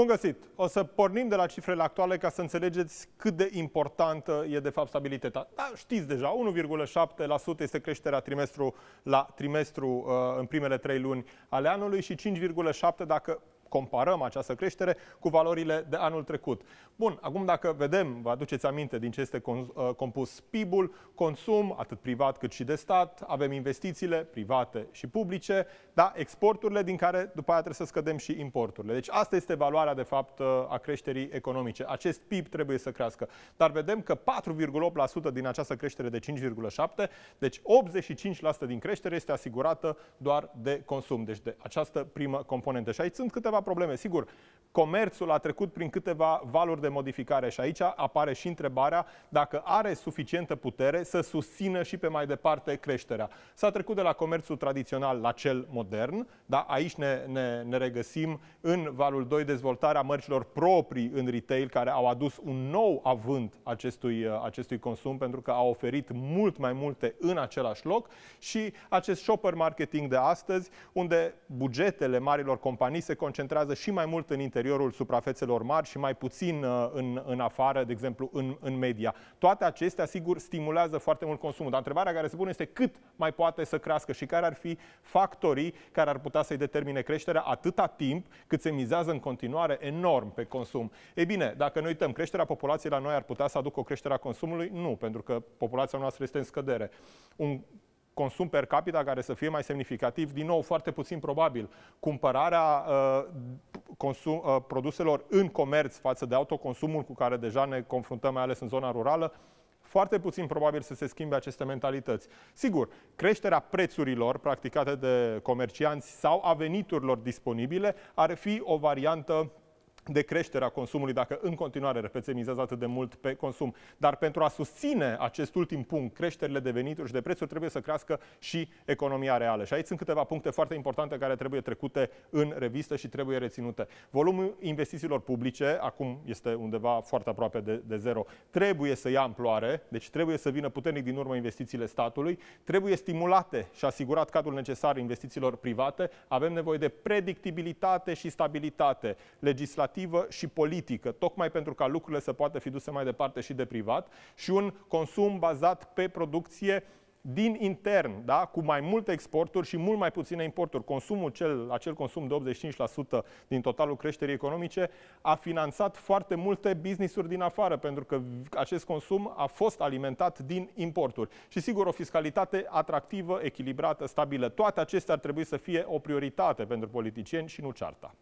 Bun găsit! O să pornim de la cifrele actuale ca să înțelegeți cât de importantă e de fapt stabilitatea. Da, știți deja, 1,7% este creșterea trimestru la trimestru uh, în primele trei luni ale anului și 5,7% dacă comparăm această creștere cu valorile de anul trecut. Bun, acum dacă vedem, vă aduceți aminte din ce este uh, compus PIB-ul, consum, atât privat cât și de stat, avem investițiile private și publice, da, exporturile din care după aia trebuie să scădem și importurile. Deci asta este valoarea de fapt uh, a creșterii economice. Acest PIB trebuie să crească. Dar vedem că 4,8% din această creștere de 5,7%, deci 85% din creștere este asigurată doar de consum, deci de această primă componentă. Și aici sunt câteva probleme. Sigur, comerțul a trecut prin câteva valuri de modificare și aici apare și întrebarea dacă are suficientă putere să susțină și pe mai departe creșterea. S-a trecut de la comerțul tradițional la cel modern, dar aici ne, ne, ne regăsim în valul 2 dezvoltarea mărcilor proprii în retail care au adus un nou avânt acestui, acestui consum pentru că au oferit mult mai multe în același loc și acest shopper marketing de astăzi unde bugetele marilor companii se concentrează concentrează și mai mult în interiorul suprafețelor mari și mai puțin uh, în, în afară, de exemplu, în, în media. Toate acestea, sigur, stimulează foarte mult consumul. Dar întrebarea care se pune este cât mai poate să crească și care ar fi factorii care ar putea să-i determine creșterea atâta timp cât se mizează în continuare enorm pe consum. Ei bine, dacă ne uităm, creșterea populației la noi ar putea să aducă o creștere a consumului? Nu, pentru că populația noastră este în scădere. Un consum per capita care să fie mai semnificativ, din nou, foarte puțin probabil. Cumpărarea uh, consum, uh, produselor în comerț față de autoconsumul cu care deja ne confruntăm, mai ales în zona rurală, foarte puțin probabil să se schimbe aceste mentalități. Sigur, creșterea prețurilor practicate de comercianți sau a veniturilor disponibile ar fi o variantă de creștere a consumului, dacă în continuare, repet, se mizează atât de mult pe consum. Dar pentru a susține acest ultim punct, creșterile de venituri și de prețuri, trebuie să crească și economia reală. Și aici sunt câteva puncte foarte importante care trebuie trecute în revistă și trebuie reținute. Volumul investițiilor publice, acum este undeva foarte aproape de, de zero, trebuie să ia amploare, deci trebuie să vină puternic din urmă investițiile statului, trebuie stimulate și asigurat cadrul necesar investițiilor private, avem nevoie de predictibilitate și stabilitate legislativă administrativă și politică, tocmai pentru ca lucrurile să poată fi duse mai departe și de privat, și un consum bazat pe producție din intern, da? cu mai multe exporturi și mult mai puține importuri. Consumul, cel, acel consum de 85% din totalul creșterii economice, a finanțat foarte multe business-uri din afară, pentru că acest consum a fost alimentat din importuri. Și sigur, o fiscalitate atractivă, echilibrată, stabilă. Toate acestea ar trebui să fie o prioritate pentru politicieni și nu cearta.